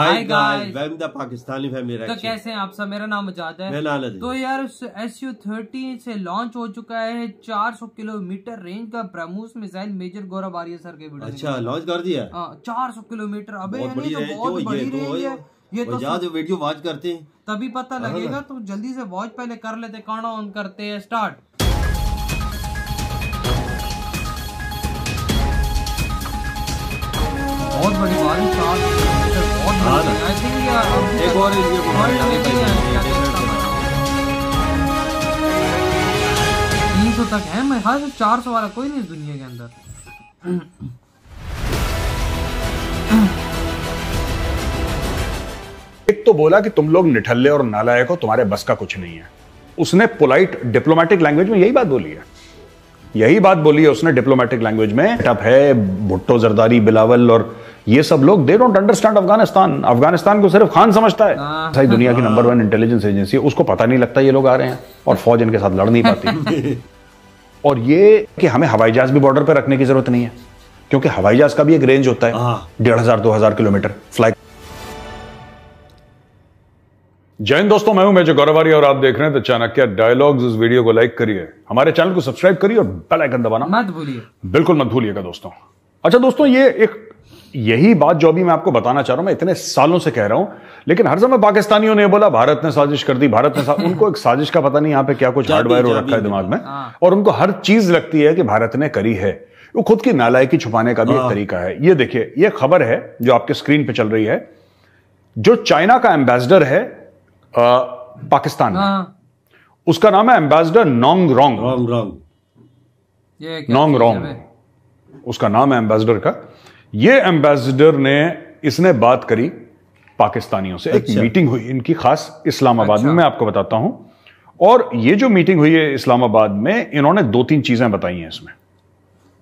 Hi guys the Pakistani family तो कैसे हैं आप सब मेरा नाम आजाद है तो यार एस यू थर्टी से लॉन्च हो चुका है 400 किलोमीटर रेंज का BrahMos missile major Gaurav Arya sir के वीडियो अच्छा लॉन्च कर दिया हाँ, चार सौ किलोमीटर अबे बहुत बड़ी, ये तो याद वीडियो वॉच करते हैं तभी पता हाँ, लगेगा हाँ। तो जल्दी से वॉच पहले कर लेते काना ऑन करते हैं स्टार्ट बहुत बड़ी बारिश हाँ एक तीन सौ तक है मैं हर हाँ, चार सौ वाला कोई नहीं दुनिया के अंदर एक तो बोला कि तुम लोग निठल्ले और नालायक हो तुम्हारे बस का कुछ नहीं है उसने पोलाइट डिप्लोमेटिक लैंग्वेज में यही बात बोली है यही बात बोली है उसने डिप्लोमेटिक लैंग्वेज में टप है भुट्टो जरदारी बिलावल और ये सब लोग they don't understand Afghanistan Afghanistan को सिर्फ खान समझता है सही हाँ। दुनिया की नंबर वन इंटेलिजेंस एजेंसी उसको पता नहीं लगता ये लोग आ रहे हैं और फौज इनके साथ लड़ नहीं पाती और ये कि हमें हवाई जहाज भी बॉर्डर पर रखने की जरूरत नहीं है क्योंकि हवाई जहाज का भी एक रेंज होता है हाँ। डेढ़ हजार दो हजार किलोमीटर फ्लाइट जैन दोस्तों मैं हूं मेजर गौरवारी और आप देख रहे हैं तो चाणक्य डायलॉग्स इस वीडियो को लाइक करिए हमारे चैनल को सब्सक्राइब करिए और बेल आइकन दबाना मत भूलिए बिल्कुल मत भूलिएगा दोस्तों अच्छा दोस्तों ये एक यही बात जो अभी मैं आपको बताना चाह रहा हूं मैं इतने सालों से कह रहा हूं लेकिन हर समय पाकिस्तानियों ने बोला भारत ने साजिश कर दी भारत ने उनको एक साजिश का पता नहीं यहां पे क्या कुछ हार्डवेयर हो रखा है दिमाग में हाँ। और उनको हर चीज लगती है कि भारत ने करी है वो खुद की नालायकी छुपाने का भी एक हाँ। तरीका है ये देखिए ये खबर है जो आपके स्क्रीन पे चल रही है जो चाइना का एम्बेसडर है पाकिस्तान में हाँ। उसका नाम है एम्बेसडर नोंग रोंग नोंग रोंग उसका नाम है एम्बेसडर का ये एम्बेसडर ने इसने बात करी पाकिस्तानियों से अच्छा। एक मीटिंग हुई इनकी खास इस्लामाबाद अच्छा। में मैं आपको बताता हूं और ये जो मीटिंग हुई है इस्लामाबाद में इन्होंने दो तीन चीजें बताई हैं इसमें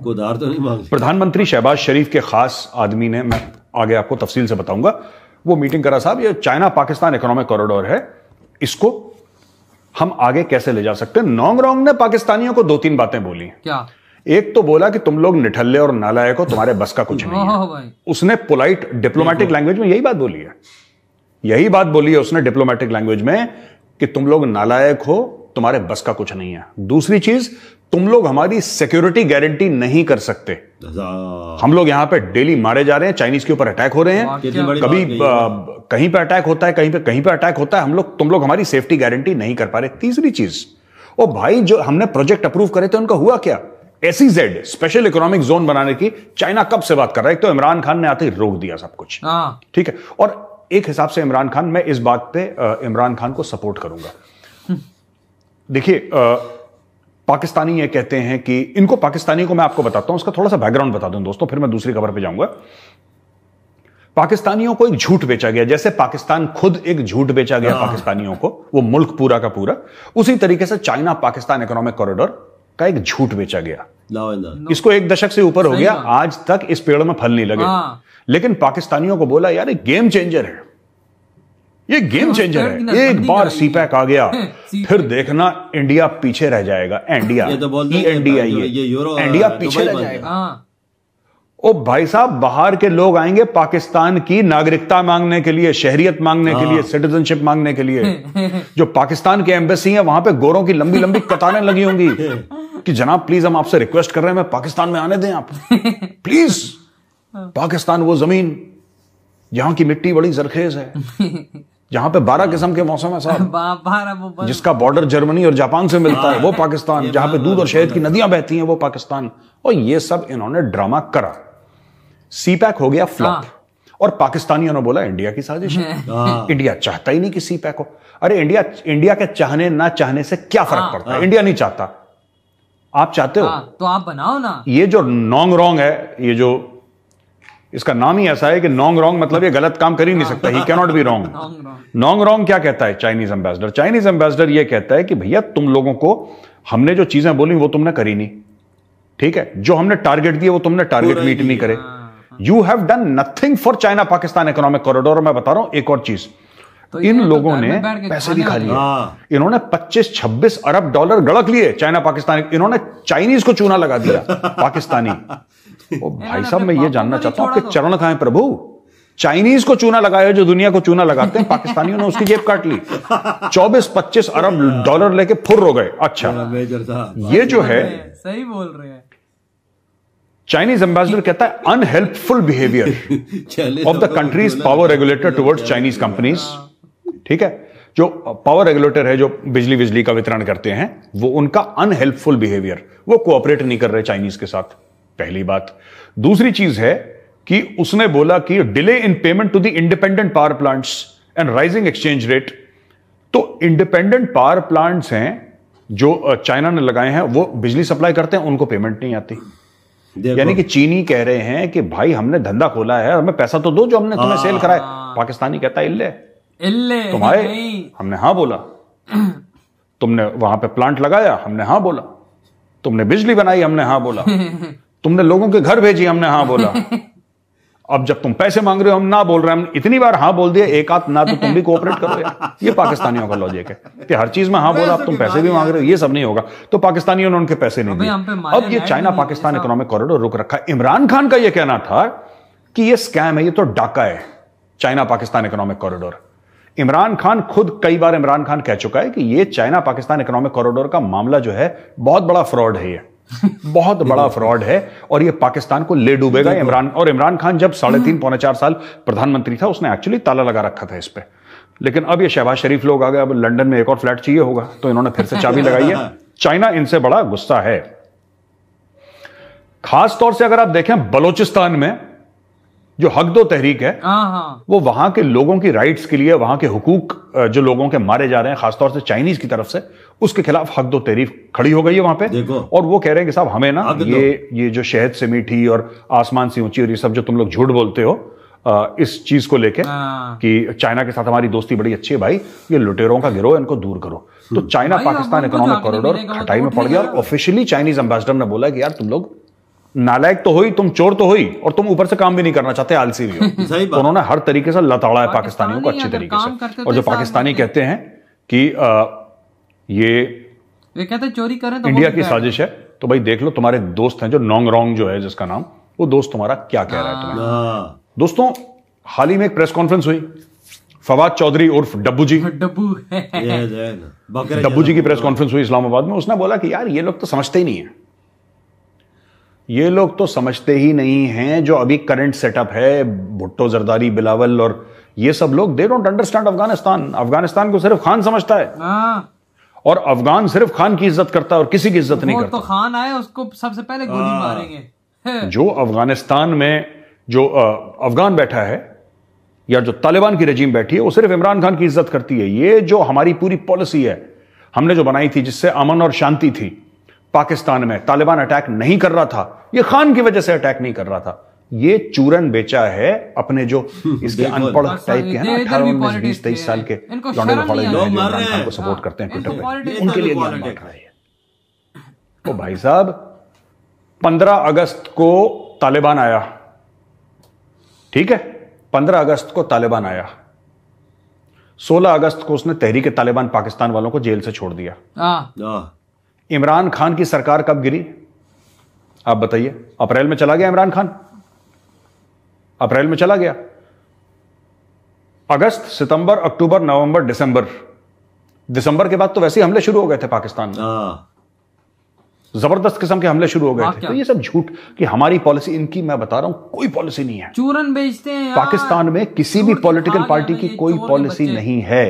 गोदार तो नहीं प्रधानमंत्री शहबाज शरीफ के खास आदमी ने मैं आगे आपको तफसील से बताऊंगा वो मीटिंग करा साहब ये चाइना पाकिस्तान इकोनॉमिक कॉरिडोर है इसको हम आगे कैसे ले जा सकते हैं नोंग रॉन्ग ने पाकिस्तानियों को दो तीन बातें बोली क्या एक तो बोला कि तुम लोग निठल्ले और नालायक हो तुम्हारे बस का कुछ नहीं है उसने पोलाइट डिप्लोमेटिक लैंग्वेज में यही बात बोली है यही बात बोली है उसने डिप्लोमेटिक लैंग्वेज में कि तुम लोग नालायक हो तुम्हारे बस का कुछ नहीं है दूसरी चीज तुम लोग हमारी सिक्योरिटी गारंटी नहीं कर सकते हम लोग यहां पे डेली मारे जा रहे हैं चाइनीज के ऊपर अटैक हो रहे हैं कभी कहीं पे अटैक होता है कहीं पे कहीं पे अटैक होता है हम लोग तुम लोग हमारी सेफ्टी गारंटी नहीं कर पा रहे तीसरी चीज ओ भाई जो हमने प्रोजेक्ट अप्रूव करे थे उनका हुआ क्या एसीजेड स्पेशल इकोनॉमिक जोन बनाने की चाइना कब से बात कर रहा है एक तो इमरान खान ने आते ही रोक दिया सब कुछ हाँ। ठीक है और एक हिसाब से इमरान खान मैं इस बात पे इमरान खान को सपोर्ट करूंगा देखिए पाकिस्तानी ये कहते हैं कि इनको पाकिस्तानी को मैं आपको बताता हूं उसका थोड़ा सा बैकग्राउंड बता दूं दोस्तों फिर मैं दूसरी खबर पे जाऊंगा पाकिस्तानियों को एक झूठ बेचा गया जैसे पाकिस्तान खुद एक झूठ बेचा गया हाँ। पाकिस्तानियों को वो मुल्क पूरा का पूरा उसी तरीके से चाइना पाकिस्तान इकोनॉमिक कॉरिडोर का एक झूठ बेचा गया इसको एक दशक से ऊपर हो गया आज तक इस पेड़ में फल नहीं लगे हाँ। लेकिन पाकिस्तानियों को बोला यार गेम चेंजर है ये गेम हाँ, चेंजर है एक बार सीपैक आ गया फिर देखना इंडिया पीछे रह जाएगा इंडिया इंडिया इंडिया पीछे रह जाएगा ओ भाई साहब बाहर के लोग आएंगे पाकिस्तान की नागरिकता मांगने के लिए शहरियत मांगने के लिए सिटीजनशिप हाँ। मांगने के लिए जो पाकिस्तान के एम्बेसी है वहां पे गोरों की लंबी लंबी कतारें लगी होंगी कि जनाब प्लीज हम आपसे रिक्वेस्ट कर रहे हैं मैं पाकिस्तान में आने दें आप प्लीज हाँ। पाकिस्तान वो जमीन यहां की मिट्टी बड़ी जरखेज है जहां पे बारह किस्म के मौसम है साहब जिसका बॉर्डर जर्मनी और जापान से मिलता है वो हाँ। पाकिस्तान जहां पे दूध और शहद की नदियां बहती हैं वो पाकिस्तान और ये सब इन्होंने ड्रामा करा सीपैक हो गया फ्लॉप हाँ। और पाकिस्तानियों ने बोला इंडिया की साजिश है इंडिया चाहता ही नहीं कि सीपैक हो अरे इंडिया इंडिया के चाहने ना चाहने से क्या फर्क पड़ता है इंडिया नहीं चाहता आप चाहते हो हाँ, तो आप बनाओ ना ये जो नॉन्ग रॉन्ग है ये जो इसका नाम ही ऐसा है कि नॉन्ग रॉन्ग मतलब ये गलत काम कर ही नहीं हाँ। सकता ही कैनॉट बी रॉन्ग नॉन्ग रॉन्ग क्या कहता है चाइनीज एम्बेसडर चाइनीज एम्बेसडर ये कहता है कि भैया तुम लोगों को हमने जो चीजें बोली वो तुमने करी नहीं ठीक है जो हमने टारगेट दिए वो तुमने टारगेट मीट नहीं करे you have done nothing for China Pakistan economic corridor मैं बता रहा हूं एक और चीज तो इन तो लोगों ने पैसे भी खा लिए हाँ। इन्होंने 25-26 अरब डॉलर गड़क लिए चाइना पाकिस्तान इन्होंने चाइनीज को चूना लगा दिया पाकिस्तानी ओ भाई साहब मैं ये जानना चाहता हूँ कि तो। चरण खाए प्रभु चाइनीज को चूना लगाया जो दुनिया को चूना लगाते हैं पाकिस्तानियों ने उसकी जेब काट ली 24-25 अरब डॉलर लेके फुर हो गए अच्छा ये जो है सही बोल रहे हैं चाइनीज एम्बेसडर कहता है unhelpful behaviour of the countries power regulator towards Chinese companies ठीक है जो पावर रेगुलेटर है जो बिजली बिजली का वितरण करते हैं वो उनका अनहेल्पफुल बिहेवियर वो कोऑपरेट नहीं कर रहे चाइनीज के साथ पहली बात दूसरी चीज है कि उसने बोला कि delay in payment to the independent power plants and rising exchange rate तो इंडिपेंडेंट पावर प्लांट्स हैं जो चाइना ने लगाए हैं वो बिजली सप्लाई करते हैं उनको पेमेंट नहीं आती यानी कि चीनी कह रहे हैं कि भाई हमने धंधा खोला है हमें पैसा तो दो जो हमने तुम्हें सेल हाँ। कराया पाकिस्तानी कहता है इल्ले तुम आए हमने हाँ बोला तुमने वहां पे प्लांट लगाया हमने हाँ बोला तुमने बिजली बनाई हमने हाँ बोला तुमने लोगों के घर भेजी हमने हाँ बोला अब जब तुम पैसे मांग रहे हो हम ना बोल रहे हम इतनी बार हाँ बोल दिया एक आध ना तो तुम भी कोऑपरेट रहे हो ये पाकिस्तानियों का लॉजिक है कि हर चीज में हाँ बोला अब तुम पैसे भी मांग रहे हो ये सब नहीं होगा तो पाकिस्तानियों ने उनके पैसे नहीं दिए अब ये चाइना पाकिस्तान इकोनॉमिक कॉरिडोर रुक रखा है इमरान खान का यह कहना था कि यह स्कैम है ये तो डाका है China Pakistan economic corridor Imran Khan खुद कई बार इमरान खान कह चुका है कि ये चाइना पाकिस्तान इकोनॉमिक कॉरिडोर का मामला जो है बहुत बड़ा फ्रॉड है ये बहुत बड़ा फ्रॉड है और ये पाकिस्तान को ले डूबेगा इमरान और इमरान खान जब साढ़े तीन पौने चार साल प्रधानमंत्री था उसने एक्चुअली ताला लगा रखा था इस पर लेकिन अब ये शहबाज शरीफ लोग आ गए अब लंदन में एक और फ्लैट चाहिए होगा तो इन्होंने फिर से चाबी लगाई है चाइना इनसे बड़ा गुस्सा है खासतौर से अगर आप देखें बलोचिस्तान में जो हक दो तहरीक है हाँ, हाँ। वो वहां के लोगों की राइट्स के लिए वहां के हुकूक जो लोगों के मारे जा रहे हैं खासतौर से चाइनीज की तरफ से उसके खिलाफ हक दो तहरीक खड़ी हो गई है वहां पे और वो कह रहे हैं कि साहब हमें ना ये ये जो शहद से मीठी और आसमान से ऊंची और ये सब जो तुम लोग झूठ बोलते हो इस चीज को लेके हाँ। कि चाइना के साथ हमारी दोस्ती बड़ी अच्छी है भाई ये लुटेरों का गिरोह इनको दूर करो तो China hmm. Pakistan economic corridor खटाई में पड़ तो गया और ऑफिशियली चाइनीज एम्बेसडर ने बोला कि यार तुम लोग नालायक तो हुई तुम चोर तो हुई और तुम ऊपर से काम भी नहीं करना चाहते आलसी भी हो उन्होंने हर तरीके से लताड़ा है पाकिस्तानियों को अच्छे तरीके से और तो जो पाकिस्तानी कहते हैं कि ये कहते चोरी करें तो इंडिया की साजिश है तो भाई देख लो तुम्हारे दोस्त हैं जो नोंग रोंग जो है जिसका नाम वो दोस्त तुम्हारा क्या कह रहा है तुम्हें हाँ। दोस्तों हाल ही में एक प्रेस कॉन्फ्रेंस हुई फवाद चौधरी उर्फ डब्बू जी डब्बू डब्बू जी की प्रेस कॉन्फ्रेंस हुई इस्लामाबाद में उसने बोला कि यार ये लोग तो समझते ही नहीं है ये लोग तो समझते ही नहीं हैं जो अभी करंट सेटअप है भुट्टो जरदारी बिलावल और ये सब लोग they don't understand Afghanistan Afghanistan को सिर्फ खान समझता है हाँ। और अफगान सिर्फ खान की इज्जत करता है और किसी की इज्जत नहीं करता तो खान आए उसको सबसे पहले गोली हाँ। मारेंगे हाँ। जो अफगानिस्तान में जो अफगान बैठा है या जो तालिबान की रजीम बैठी है वो सिर्फ इमरान खान की इज्जत करती है ये जो हमारी पूरी पॉलिसी है हमने जो बनाई थी जिससे अमन और शांति थी पाकिस्तान में तालिबान अटैक नहीं कर रहा था ये खान की वजह से अटैक नहीं कर रहा था ये चूरन बेचा है अपने जो इसके अनपढ़ टाइप के हैं बीस तेईस साल के लॉन्डे इमरान खान को सपोर्ट हाँ, करते हैं ट्विटर पर उनके लिए तो भाई साहब पंद्रह अगस्त को तालिबान आया ठीक है पंद्रह अगस्त को तालिबान आया सोलह अगस्त को उसने तहरीक तालिबान पाकिस्तान वालों को जेल से छोड़ दिया हाँ। हाँ। इमरान खान की सरकार कब गिरी आप बताइए अप्रैल में चला गया इमरान खान अप्रैल में चला गया अगस्त सितंबर अक्टूबर नवंबर दिसंबर दिसंबर के बाद तो वैसे ही हमले शुरू हो गए थे पाकिस्तान में हाँ। जबरदस्त किस्म के हमले शुरू हो गए थे तो ये सब झूठ कि हमारी पॉलिसी इनकी मैं बता रहा हूं कोई पॉलिसी नहीं है चूरन बेचते हैं पाकिस्तान में किसी भी तो पॉलिटिकल पार्टी की कोई पॉलिसी नहीं है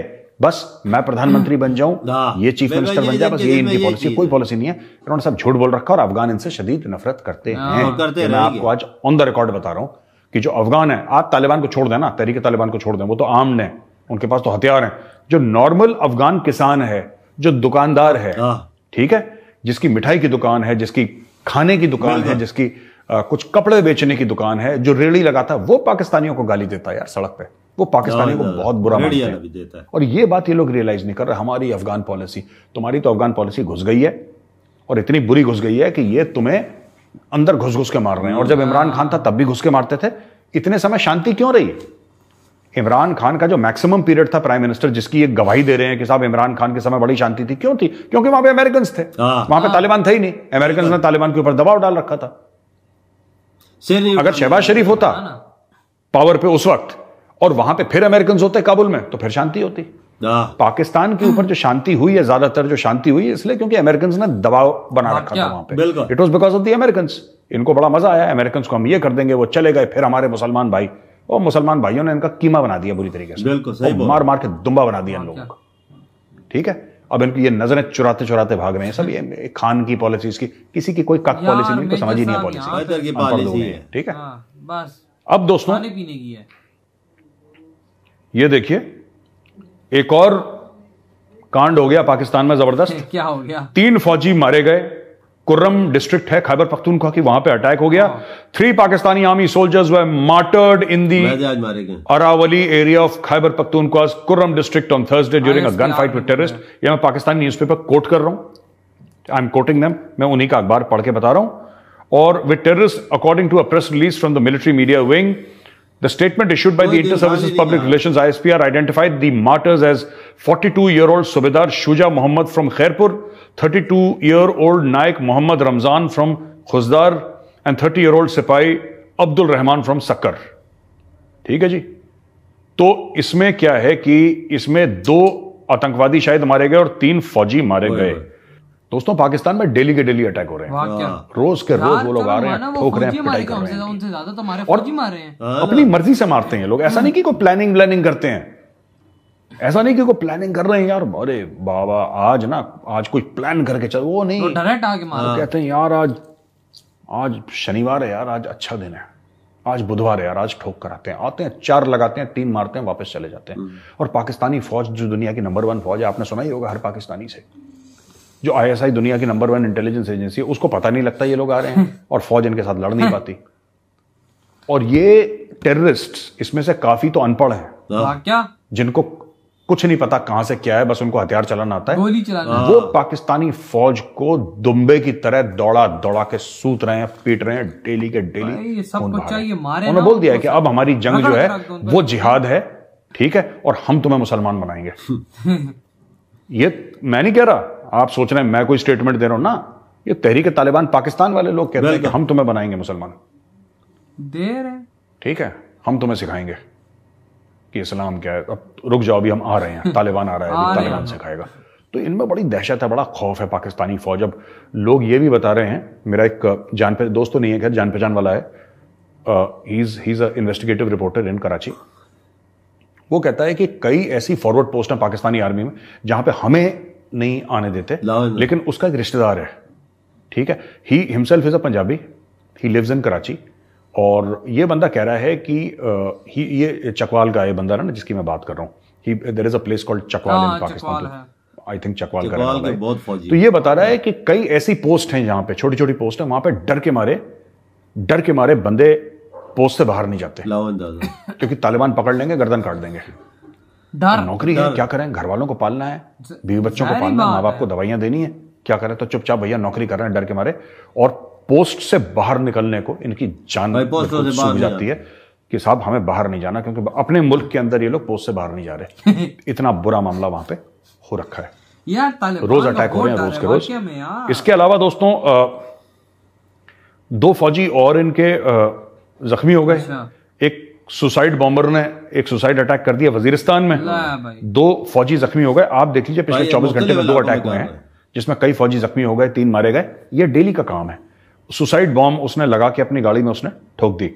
बस मैं प्रधानमंत्री बन जाऊं हाँ। ये चीफ मिनिस्टर बन जाए बस ये इनकी पॉलिसी कोई पॉलिसी नहीं है इन्होंने सब झूठ बोल रखा और अफगान इनसे शदीद नफरत करते हाँ, हैं मैं आपको आज ऑन द रिकॉर्ड बता रहा हूं कि जो अफगान है आप तालिबान को छोड़ देना ना तालिबान को छोड़ दें वो तो आम है उनके पास तो हथियार हैं जो नॉर्मल अफगान किसान है जो दुकानदार है हाँ। ठीक है जिसकी मिठाई की दुकान है जिसकी खाने की दुकान है जिसकी आ, कुछ कपड़े बेचने की दुकान है जो रेड़ी लगाता है वो पाकिस्तानियों को गाली देता है यार सड़क पे वो पाकिस्तानी को बहुत बुरा देता है और ये बात ये लोग रियलाइज नहीं कर रहे हमारी अफगान पॉलिसी तुम्हारी तो अफगान पॉलिसी घुस गई है और इतनी बुरी घुस गई है कि ये तुम्हें अंदर घुस घुस के मार रहे हैं और जब इमरान खान था तब भी घुस के मारते थे इतने समय शांति क्यों रही इमरान खान का जो मैक्सिमम पीरियड था प्राइम मिनिस्टर जिसकी एक गवाही दे रहे हैं कि साहब इमरान खान के समय बड़ी शांति थी क्यों थी क्योंकि वहां पे अमेरिकन थे हाँ। वहां पे हाँ। तालिबान थे ही नहीं अमेरिकन ने तालिबान के ऊपर दबाव डाल रखा था अगर शहबाज शरीफ होता पावर हाँ पे उस वक्त और वहां पे फिर अमेरिकन होते काबुल में तो फिर शांति होती हाँ। पाकिस्तान के ऊपर जो शांति हुई है ज्यादातर जो शांति हुई है इसलिए क्योंकि अमेरिकन ने दबाव बना हाँ, रखा था वहां पे it was because of the American इनको बड़ा मजा आया अमेरिकन को हम ये कर देंगे वो चले गए फिर हमारे मुसलमान भाई और मुसलमान भाइयों ने इनका कीमा बना दिया बुरी तरीके से बिल्कुल सही मार मार के दुम्बा बना दिया इन हाँ, लोगों को ठीक है अब इनकी ये नजरें चुराते चुराते भाग रहे हैं सब ये खान की पॉलिसीज की किसी की कोई कक पॉलिसी नहीं समझ ही नहीं है पॉलिसी ठीक है बस अब दोस्तों ये देखिए एक और कांड हो गया पाकिस्तान में जबरदस्त क्या हो गया तीन फौजी मारे गए कुर्रम डिस्ट्रिक्ट है खैबर पख्तूनख्वा की वहां पे अटैक हो गया हाँ। Three Pakistani army soldiers were martyred in the Aravali area of Khyber Pakhtunkhwa Kurram district on Thursday during a gun fight with terrorist ये मैं पाकिस्तानी न्यूज़पेपर कोट कर रहा हूं आई एम कोटिंग देम मैं उन्हीं का अखबार पढ़ के बता रहा हूं और with terrorist according to a press release from the military media wing The statement issued by the Inter Services Public Relations ISPR identified the martyrs as 42 year old Subedar Shuja Muhammad from Khairpur, 32 year old Naik Muhammad Ramzan from Khuzdar, and 30 year old Sipai Abdul Rahman from Sakkar. ठीक है जी तो इसमें क्या है कि इसमें दो आतंकवादी शायद मारे गए और तीन फौजी मारे गए दोस्तों पाकिस्तान में डेली के डेली अटैक हो रहे हैं हाँ। रोज के रोज वो लोग आ रहे हैं ठोक रहे हैं पिटाई कर रहे हैं उनसे ज्यादा तो और मार रहे हैं हाँ। अपनी मर्जी से मारते हैं लोग ऐसा नहीं कि कोई प्लानिंग व्लानिंग करते हैं ऐसा नहीं कि कोई प्लानिंग कर रहे हैं यार अरे बाबा आज ना आज कुछ प्लान करके चलो वो नहीं डायरेक्ट आगे मार कहते हैं यार आज आज शनिवार है यार आज अच्छा दिन है आज बुधवार है यार आज ठोक कराते हैं आते हैं चार लगाते हैं तीन मारते हैं वापस चले जाते हैं हम्म। और पाकिस्तानी फौज जो दुनिया की नंबर वन फौज है आपने सुना ही होगा हर पाकिस्तानी से जो आईएसआई दुनिया की नंबर वन इंटेलिजेंस एजेंसी है उसको पता नहीं लगता ये लोग आ रहे हैं और फौज इनके साथ लड़ नहीं हाँ। पाती और ये टेररिस्ट इसमें से काफी तो अनपढ़ है हाँ। हाँ, क्या जिनको कुछ नहीं पता कहां से क्या है बस उनको हथियार चलाना आता है चलाना वो पाकिस्तानी फौज को दुम्बे की तरह दौड़ा दौड़ा के सूत रहे हैं पीट रहे हैं डेली के डेली उन्होंने बोल दिया कि अब हमारी जंग जो है वो जिहाद है ठीक है और हम तुम्हें मुसलमान बनाएंगे ये मैं नहीं कह रहा आप सोच रहे हैं मैं कोई स्टेटमेंट दे रहा हूं ना ये तहरीक तालिबान पाकिस्तान वाले लोग कहते हैं कि हम तुम्हें बनाएंगे मुसलमान दे रहे ठीक है हम तुम्हें सिखाएंगे कि इस्लाम क्या है अब रुक जाओ अभी हम आ रहे हैं तालिबान आ रहा है तालिबान सिखाएगा तो इनमें बड़ी दहशत है बड़ा खौफ है पाकिस्तानी फौज अब लोग ये भी बता रहे हैं मेरा एक जान पहचान दोस्त तो नहीं है खैर जान पहचान वाला है he is a investigative reporter in Karachi वो कहता है कि कई ऐसी फॉरवर्ड पोस्ट हैं पाकिस्तानी आर्मी में जहां पे हमें नहीं आने देते लेकिन उसका एक रिश्तेदार है ठीक है he himself is a Punjabi he lives in Karachi और ये बंदा कह रहा है कि ही ये चकवाल का ये बंदा ना जिसकी मैं बात कर रहा हूँ there is a place called Chakwal in Pakistan I think Chakwal का तो ये बता रहा है कि कई ऐसी पोस्ट हैं यहाँ पे छोटी छोटी पोस्ट है वहां पे डर के मारे डर के मारे बंदे पोस्ट से बाहर नहीं जाते क्योंकि तालिबान पकड़ लेंगे गर्दन काट देंगे डर तो नौकरी है क्या करें घर वालों को पालना है बीवी बच्चों को पालना माँ बाप को दवाइयां देनी है क्या करें तो चुपचाप भैया नौकरी कर रहे हैं डर के मारे और पोस्ट से बाहर निकलने को इनकी जान सूख जाती है कि साहब हमें बाहर नहीं जाना क्योंकि अपने मुल्क के अंदर ये लोग पोस्ट से बाहर नहीं जा रहे इतना बुरा मामला वहां पे हो रखा है यार रोज अटैक तो हो रहे हैं रोज के रोज इसके अलावा दोस्तों दो फौजी और इनके जख्मी हो गए अच्छा। सुसाइड बॉम्बर ने एक सुसाइड अटैक कर दिया वजीरिस्तान में दो फौजी जख्मी हो गए आप देख लीजिए पिछले 24 घंटे में दो अटैक हुए हैं जिसमें कई फौजी जख्मी हो गए तीन मारे गए ये डेली का काम है सुसाइड बॉम्ब उसने लगा के अपनी गाड़ी में उसने ठोक दी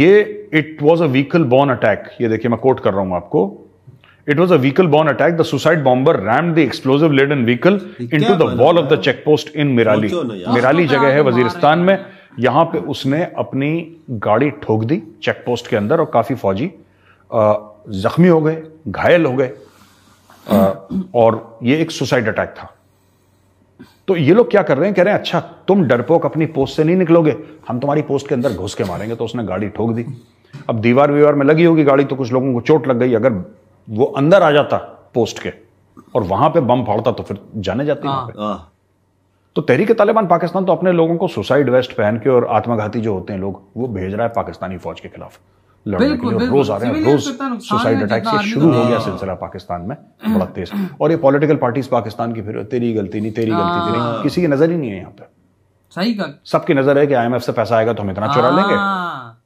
ये it was a vehicle borne attack ये देखिए मैं कोट कर रहा हूं आपको it was It was a vehicle borne attack. The suicide bomber rammed the vehicle into the wall of the check post in Mirali Mirali जगह है वजीरिस्तान में यहाँ पे उसने अपनी गाड़ी ठोक दी चेक पोस्ट के अंदर और काफ़ी फौजी जख्मी हो गए घायल हो गए और ये एक सुसाइड अटैक था तो ये लोग क्या कर रहे हैं कह रहे हैं अच्छा तुम डरपोक अपनी पोस्ट से नहीं निकलोगे हम तुम्हारी पोस्ट के अंदर घुस के मारेंगे तो उसने गाड़ी ठोक दी अब दीवार वीवार में लगी होगी गाड़ी तो कुछ लोगों को चोट लग गई अगर वो अंदर आ जाता पोस्ट के और वहां पे बम फाड़ता तो फिर जाने जाते हाँ। हाँ। तो तहरीक तालिबान पाकिस्तान तो अपने लोगों को सुसाइड वेस्ट पहन के और आत्मघाती जो होते हैं लोग वो भेज रहा है पाकिस्तानी फौज के खिलाफ और तो हाँ। किसी की नजर ही नहीं है यहाँ सही सबकी नजर है कि से पैसा आएगा तो हम इतना चुरा हाँ।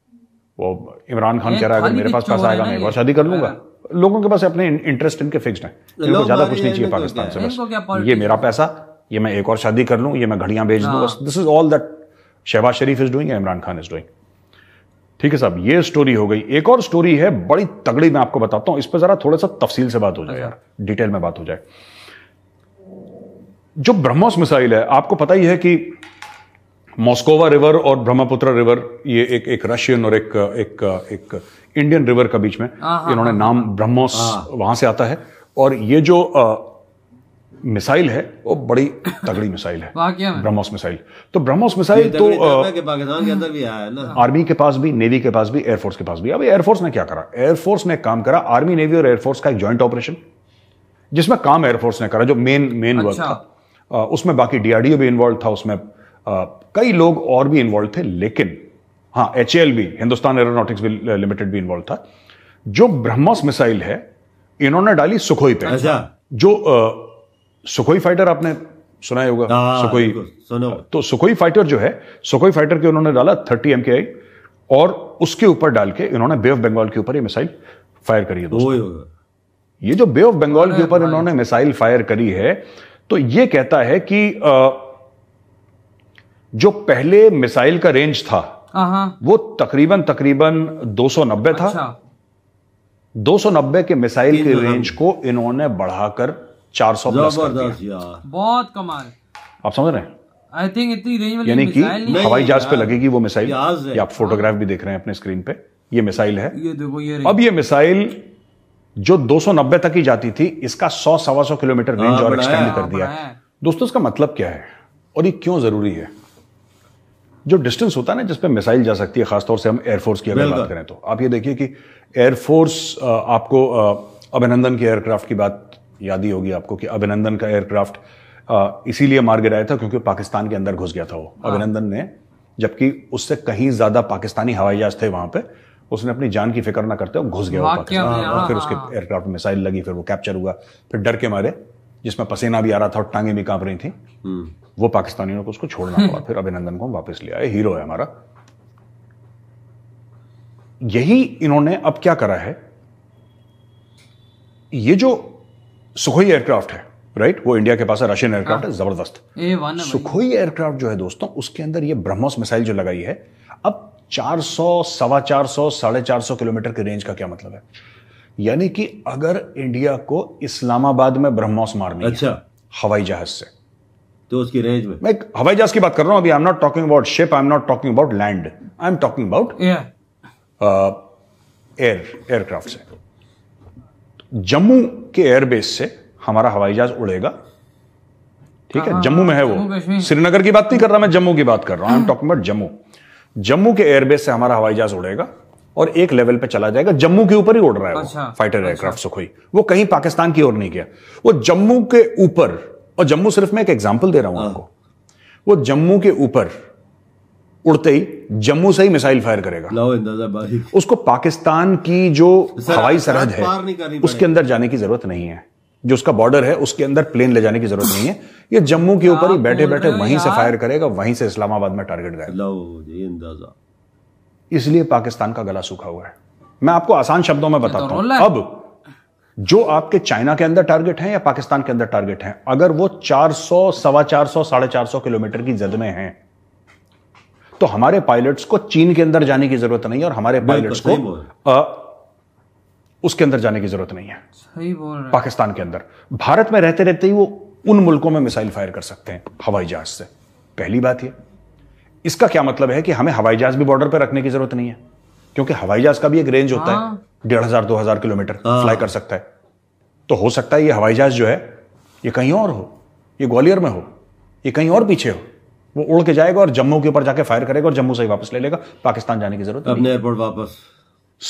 वो इमरान खान कह रहा है मेरे पास पैसा आएगा मैं शादी कर लूंगा हाँ। लोगों के पास अपने इंटरेस्ट इनके फिक्स है ज्यादा कुछ नहीं चाहिए पाकिस्तान से बस ये मेरा पैसा ये मैं एक और शादी कर लूं ये मैं घड़ियां भेज दूं हाँ। बस this is all that Shahbaz Sharif is doing Imran Khan is doing ठीक है साहब ये स्टोरी हो गई एक और स्टोरी है बड़ी तगड़ी मैं आपको बताता हूँ इस पर जरा थोड़ा सा तफसील से बात हो जाए अच्छा। यार डिटेल में बात हो जाए जो ब्रह्मोस मिसाइल है आपको पता ही है कि मॉस्कोवा रिवर और ब्रह्मपुत्र रिवर ये एक एक रशियन और एक एक एक इंडियन रिवर का बीच में हाँ, हाँ, इन्होंने नाम ब्रह्मोस वहां से आता है और ये जो मिसाइल है वो बड़ी तगड़ी मिसाइल है ब्रह्मोस मिसाइल तो ब्रह्मोस मिसाइल तो पाकिस्तान के अंदर भी आया ना आर्मी के पास भी नेवी के पास भी एयरफोर्स के पास भी अब एयरफोर्स ने क्या करा एयरफोर्स ने काम करा आर्मी नेवी और एयरफोर्स का एक ज्वाइंट ऑपरेशन जिसमें काम एयरफोर्स ने करा जो मेन मेन वर्क अच्छा। था उसमें बाकी डीआरडीओ भी इन्वॉल्व था उसमें कई लोग और भी इन्वॉल्व थे लेकिन हाँ एच भी हिंदुस्तान एरोनॉटिक्स लिमिटेड भी इन्वॉल्व था जो ब्रह्मोस मिसाइल है इन्होंने डाली सुखोई पे अच्छा। जो सुखोई फाइटर आपने सुना ही होगा हाँ, हाँ, सुखोई सुनो तो सुखोई फाइटर जो है सुखोई फाइटर के उन्होंने डाला थर्टी एम के आई और उसके ऊपर डाल के इन्होंने बे ऑफ बंगाल के ऊपर ये मिसाइल फायर करी है ये जो बे ऑफ बंगाल के ऊपर इन्होंने मिसाइल फायर करी है तो ये कहता है कि जो पहले मिसाइल का रेंज था हाँ, वो तकरीबन तकरीबन 290 था अच्छा। 290 के मिसाइल के रेंज तो को इन्होंने बढ़ाकर चार सौ बहुत कमाल आप समझ रहे हैं आई थिंक इतनी रेंज में यानी कि हवाई जहाज पे लगेगी वो मिसाइल ये आप फोटोग्राफ भी देख रहे हैं अपने स्क्रीन पे ये मिसाइल है ये देखो ये अब ये मिसाइल जो 290 तक ही जाती थी इसका 100 सवा सौ किलोमीटर रेंज हाँ, और एक्सटेंड कर हाँ, दिया दोस्तों इसका मतलब क्या है और ये क्यों जरूरी है जो डिस्टेंस होता है ना जिसपे मिसाइल जा सकती है खासतौर से हम एयरफोर्स की अगर बात करें तो आप ये देखिए कि एयरफोर्स आपको अभिनंदन के एयरक्राफ्ट की बात याद ही होगी आपको कि अभिनंदन का एयरक्राफ्ट इसीलिए मार गिराया था क्योंकि पाकिस्तान के अंदर घुस गया था वो हाँ। अभिनंदन ने जबकि उससे कहीं ज्यादा पाकिस्तानी हवाई जहाज थे वहां पे उसने अपनी जान की फिक्र ना करते घुस गया पाकिस्तान हाँ, हाँ, फिर उसके एयरक्राफ्ट मिसाइल लगी फिर वो कैप्चर हुआ फिर डर के मारे जिसमें पसीना भी आ रहा था और टांगे भी कांप रही थी हम्म। वो पाकिस्तानियों को उसको छोड़ना हम्म। पड़ा फिर अभिनंदन को वापस ले आए हीरो है हमारा यही इन्होंने अब क्या करा है ये जो सुखोई एयरक्राफ्ट है राइट वो इंडिया के पास है रशियन एयरक्राफ्ट हाँ। है जबरदस्त सुखोई एयरक्राफ्ट जो है दोस्तों उसके अंदर ये ब्रह्मोस मिसाइल जो लगाई है अब चार सौ सवा चार सौ साढ़े चार सौ किलोमीटर के रेंज का क्या मतलब है यानी कि अगर इंडिया को इस्लामाबाद में ब्रह्मोस मारनी अच्छा हवाई जहाज से तो उसकी रेंज में मैं हवाई जहाज की बात कर रहा हूं अभी I am not talking about ship I am not talking about land I am talking about air aircraft से जम्मू के एयरबेस से हमारा हवाई जहाज उड़ेगा ठीक है हाँ, जम्मू में है वो श्रीनगर की बात नहीं कर रहा मैं जम्मू की बात कर रहा हूं टॉकिंग अबाउट जम्मू जम्मू के एयरबेस से हमारा हवाई जहाज उड़ेगा और एक लेवल पे चला जाएगा जम्मू के ऊपर ही उड़ रहा है अच्छा, वो फाइटर अच्छा। एयरक्राफ्ट सुखोई वो कहीं पाकिस्तान की ओर नहीं गया वो जम्मू के ऊपर और जम्मू सिर्फ मैं एक एग्जाम्पल दे रहा हूं हाँ। आपको वो जम्मू के ऊपर उड़ते ही जम्मू से ही मिसाइल फायर करेगा उसको पाकिस्तान की जो हवाई सरहद है उसके अंदर जाने की जरूरत नहीं है जो उसका बॉर्डर है उसके अंदर प्लेन ले जाने की जरूरत नहीं है ये जम्मू के ऊपर ही बैठे बैठे वहीं से फायर करेगा वहीं से इस्लामाबाद में टारगेट गए इसलिए पाकिस्तान का गला सूखा हुआ है मैं आपको आसान शब्दों में तो बताता हूं अब जो आपके चाइना के अंदर टारगेट है या पाकिस्तान के अंदर टारगेट है अगर वो 400 सवा 400 साढ़े सौ किलोमीटर की जद में हैं तो हमारे पायलट्स को चीन के अंदर जाने की जरूरत नहीं है और हमारे पायलट्स को आ, उसके अंदर जाने की जरूरत नहीं है सही बोल रहे पाकिस्तान के अंदर भारत में रहते रहते ही वो उन मुल्कों में मिसाइल फायर कर सकते हैं हवाई जहाज से पहली बात यह इसका क्या मतलब है कि हमें हवाई जहाज भी बॉर्डर पर रखने की जरूरत नहीं है क्योंकि हवाई जहाज का भी एक रेंज होता है हाँ। डेढ़ हजार दो हजार किलोमीटर फ्लाई हाँ। कर सकता है तो हो सकता है ये हवाई जहाज जो है ये कहीं और हो ये ग्वालियर में हो ये कहीं और पीछे हो वो उड़ के जाएगा और जम्मू के ऊपर जाके फायर करेगा और जम्मू से ही वापस ले लेगा पाकिस्तान जाने की जरूरत अपने एयरपोर्ट वापस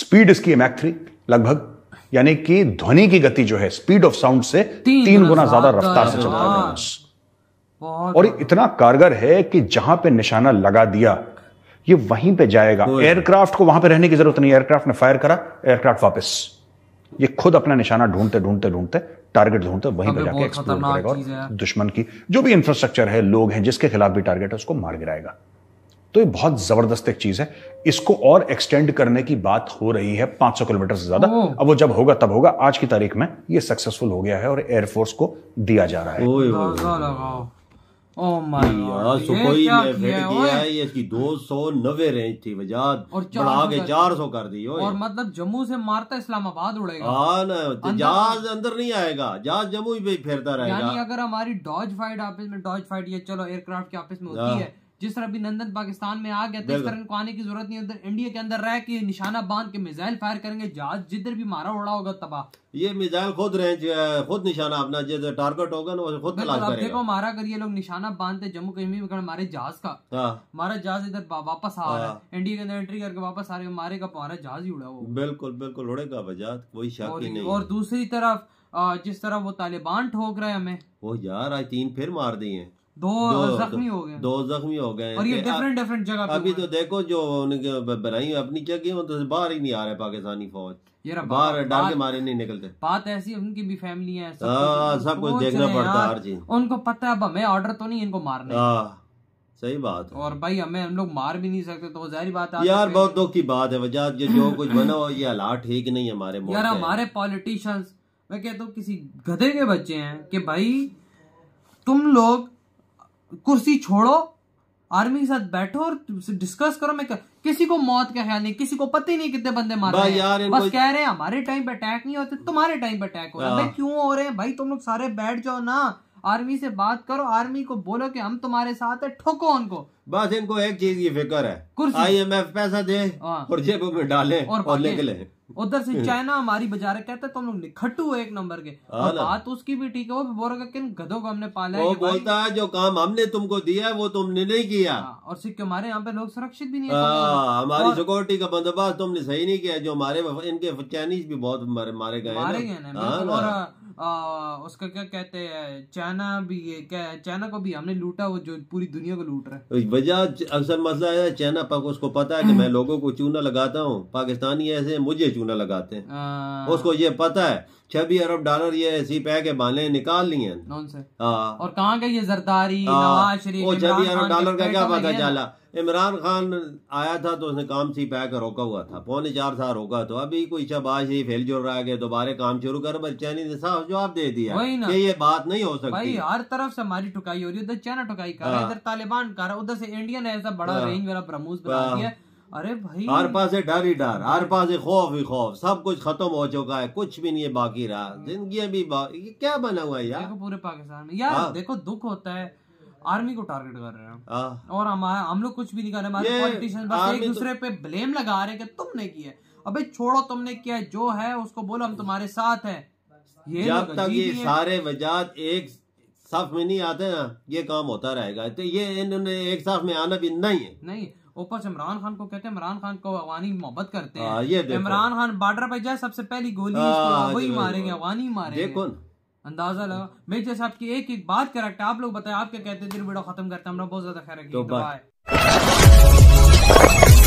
स्पीड इसकी मैक थ्री लगभग यानी कि ध्वनि की गति जो है स्पीड ऑफ साउंड से तीन, तीन गुना ज्यादा रफ्तार से चलता है और इतना कारगर है कि जहां पे निशाना लगा दिया ये वहीं पे जाएगा एयरक्राफ्ट को वहां पे रहने की जरूरत नहीं एयरक्राफ्ट ने फायर करा एयरक्राफ्ट वापस ये खुद अपना निशाना ढूंढते ढूंढते ढूंढते टारगेट ढूंढते वहीं पर जाके एक्सप्लोर करेगा और दुश्मन की जो भी इंफ्रास्ट्रक्चर है लोग हैं जिसके खिलाफ भी टारगेट है उसको मार गिराएगा तो ये बहुत जबरदस्त एक चीज है इसको और एक्सटेंड करने की बात हो रही है 500 किलोमीटर से ज्यादा अब वो जब होगा तब होगा आज की तारीख में ये सक्सेसफुल हो गया है और एयरफोर्स को दिया जा रहा है सुकोई ने फेंक दिया ये इसकी दो सौ नब्बे रेंज थी वजाद और आगे चार सौ कर दी और मतलब जम्मू से मारता इस्लामाबाद उड़ेगा हाँ ना तो जहाज अंदर नहीं आएगा जहाज जम्मू ही फेरता रहेगा यानी अगर हमारी डॉज फाइट आपस में डॉज फाइट ये चलो एयरक्राफ्ट के ऑफिस में होती हाँ। है जिस तरह भी नंदन पाकिस्तान में आ गया तो इस तरह इनको आने की जरूरत नहीं है इंडिया के अंदर रह के निशाना बांध के मिसाइल फायर करेंगे जहाज जिधर भी मारा उड़ा होगा तबाह ये मिसाइल खुद रहे खुद निशाना अपना जिधर टारगेट होगा ना खुद देखो मारा अगर ये लोग निशाना बांधते जम्मू कश्मीर में मारे जहाज का हमारा हाँ। जहाज इधर वापस आ रहा है हाँ। इंडिया के अंदर एंट्री करके वापस आ रहे मारे का हमारा जहाज ही उड़ा होगा बिल्कुल बिल्कुल उड़ेगा जहाज कोई शक नहीं और दूसरी तरफ जिस तरह वो तालिबान ठोक रहे हैं हमें वो यार आज तीन फिर मार दिए हैं दो, दो जख्मी हो गए दो जख्मी हो गए और ये डिफरेंट डिफरेंट जगह अभी तो देखो जो उनके बनाई अपनी जगह तो बाहर ही नहीं आ रहे पाकिस्तानी फौज बाहर डाल के मारे नहीं निकलते बात ऐसी उनकी भी फैमिली है सब, आ, हाँ, सब कुछ देखना पड़ता है हर चीज उनको पता है अब हमें ऑर्डर तो नहीं इनको मारना हाँ, सही बात है और भाई हमें हम लोग मार भी नहीं सकते तो जाहिर बात है यार बहुत दुख की बात है वजह जो जो कुछ बना हो ये हालात ठीक नहीं है हमारे यार हमारे पॉलिटिशियंस मैं कहता हूँ किसी गधे के बच्चे हैं कि भाई तुम लोग कुर्सी छोड़ो आर्मी के साथ बैठो और डिस्कस करो मैं कर... किसी को मौत का ख्याल नहीं किसी को पता ही नहीं कितने बंदे मारे यार बस कह रहे हैं हमारे टाइम पे अटैक नहीं होते तुम्हारे टाइम पे अटैक हो रहे हाँ। क्यों हो रहे हैं भाई तुम लोग सारे बैठ जाओ ना आर्मी से बात करो आर्मी को बोलो कि हम तुम्हारे साथ है ठोको उनको बस इनको एक चीज की फिक्र है आई एम एफ पैसा दे हाँ। और जेबों में डाले और, लेके ले उधर से हम्म। चाइना हमारी बजा रहे कहते तुम लोग निखटू एक नंबर के हाँ बात उसकी भी ठीक है वो भी बोरेगा किन गधों को हमने पाला वो है बोलता है जो काम हमने तुमको दिया है वो तुमने नहीं किया हाँ, और सिख हमारे यहाँ पे लोग सुरक्षित भी नहीं है हाँ, हमारी सिक्योरिटी का बंदोबस्त तुमने सही नहीं किया जो हमारे इनके चाइनीज भी बहुत मारे गए मारे गए और उसका क्या कहते हैं चाइना भी ये क्या है चाइना को भी हमने लूटा वो जो पूरी दुनिया को लूट रहा है वजह असल मसला है चाइना उसको पता है कि मैं लोगों को चूना लगाता हूँ पाकिस्तानी ऐसे मुझे चूना लगाते हैं आ... उसको ये पता है छब्बीस अरब डॉलर ये सी पै के बाले निकाल लिए और कहाँ गए ये जरदारी वो छबी अरब डॉलर का क्या पता चला इमरान खान आया था तो उसने काम सी पैक रोका हुआ था पौने चार साल रोका तो अभी कोई शबाज ही फेल जुड़ रहा है दोबारा काम शुरू कर पर चैनी ने साफ जवाब दे दिया कि ये बात नहीं हो सकती भाई हर तरफ से हमारी टुकाई हो रही है उधर चाइना टुकाई कर रहा है हाँ। इधर तालिबान कर रहा है उधर से इंडियन ऐसा बड़ा रेंज हाँ। वाला प्रमोज बना हाँ। दिया अरे भाई हर पास है डर ही डर हर पास है खौफ ही खौफ सब कुछ खत्म हो चुका है कुछ भी नहीं है बाकी रहा हाँ। जिंदगी अभी बा... क्या बना हुआ है यार देखो पूरे पाकिस्तान में यार आ? हाँ। देखो दुख होता है आर्मी को टारगेट कर रहे हैं हाँ। और हम हम लोग कुछ भी नहीं कर रहे हमारे पॉलिटिशियन बस एक तो दूसरे पे ब्लेम लगा रहे हैं कि तुमने किया अबे छोड़ो तुमने किया जो है उसको बोलो हम तुम्हारे साथ हैं ये जब तक ये सारे वजात एक साफ में नहीं आते ना ये काम होता रहेगा तो ये इन्होंने एक साफ में आना भी नहीं है नहीं ऊपर से इमरान खान को कहते हैं इमरान खान को अवानी मोहब्बत करते हाँ, हैं इमरान खान बॉर्डर पर जाए सबसे पहली गोली हाँ, हाँ, वही मारेंगे अवानी मारेंगे अंदाजा लगा मेरे जैसे आपकी एक एक बात करेक्ट आप लोग बताए आप क्या कहते हैं वीडियो खत्म करते हैं हम बहुत ज्यादा खैर है